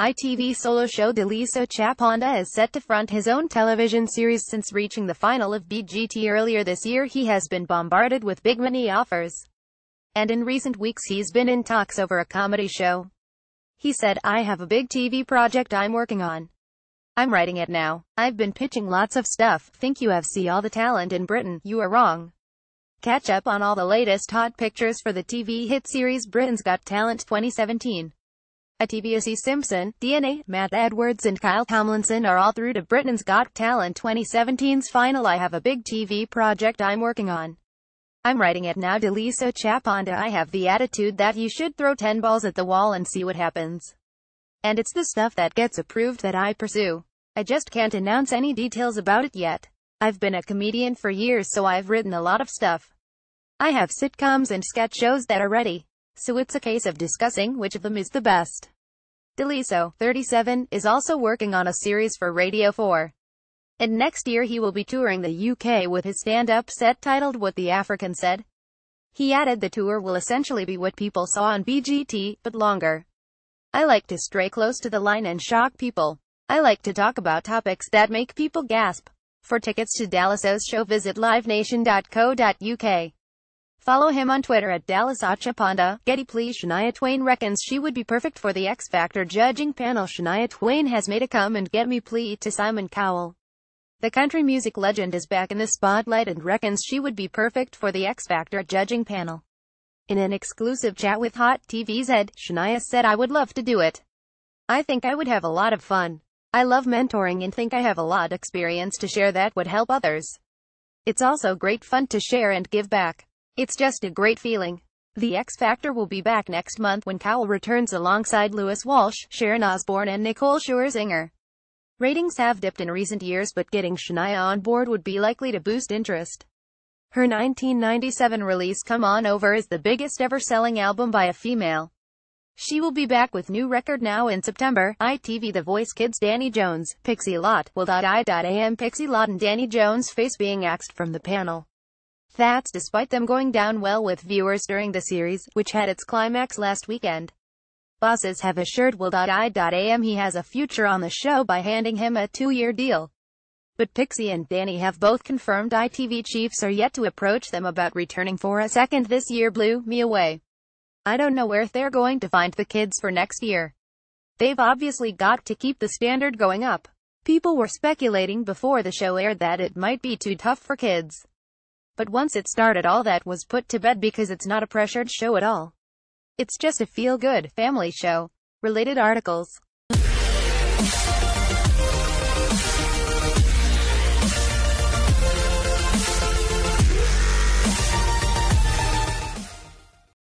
ITV solo show Deliso Chaponda is set to front his own television series since reaching the final of BGT earlier this year he has been bombarded with big money offers. And in recent weeks he's been in talks over a comedy show. He said, I have a big TV project I'm working on. I'm writing it now. I've been pitching lots of stuff. Think you have see all the talent in Britain. You are wrong. Catch up on all the latest hot pictures for the TV hit series Britain's Got Talent 2017. Atibiosi Simpson, DNA, Matt Edwards and Kyle Tomlinson are all through to Britain's Got Talent 2017's final I have a big TV project I'm working on. I'm writing it now to Lisa Chaponda I have the attitude that you should throw 10 balls at the wall and see what happens. And it's the stuff that gets approved that I pursue. I just can't announce any details about it yet. I've been a comedian for years so I've written a lot of stuff. I have sitcoms and sketch shows that are ready so it's a case of discussing which of them is the best. Deliso, 37, is also working on a series for Radio 4. And next year he will be touring the UK with his stand-up set titled What the African Said. He added the tour will essentially be what people saw on BGT, but longer. I like to stray close to the line and shock people. I like to talk about topics that make people gasp. For tickets to Dallas's show visit livenation.co.uk. Follow him on Twitter at Dallas Achapanda. Getty please Shania Twain reckons she would be perfect for the X Factor judging panel Shania Twain has made a come and get me plea to Simon Cowell. The country music legend is back in the spotlight and reckons she would be perfect for the X Factor judging panel. In an exclusive chat with Hot TV's Ed, Shania said I would love to do it. I think I would have a lot of fun. I love mentoring and think I have a lot experience to share that would help others. It's also great fun to share and give back. It's just a great feeling. The X Factor will be back next month when Cowell returns alongside Lewis Walsh, Sharon Osbourne and Nicole Scherzinger. Ratings have dipped in recent years but getting Shania on board would be likely to boost interest. Her 1997 release Come On Over is the biggest ever selling album by a female. She will be back with new record now in September. ITV The Voice Kids Danny Jones, Pixie Lott, Will.i.am Pixie Lott and Danny Jones face being axed from the panel. That's despite them going down well with viewers during the series, which had its climax last weekend. Bosses have assured Will.i.am he has a future on the show by handing him a two-year deal. But Pixie and Danny have both confirmed ITV chiefs are yet to approach them about returning for a second this year blew me away. I don't know where they're going to find the kids for next year. They've obviously got to keep the standard going up. People were speculating before the show aired that it might be too tough for kids. But once it started all that was put to bed because it's not a pressured show at all. It's just a feel-good, family show. Related articles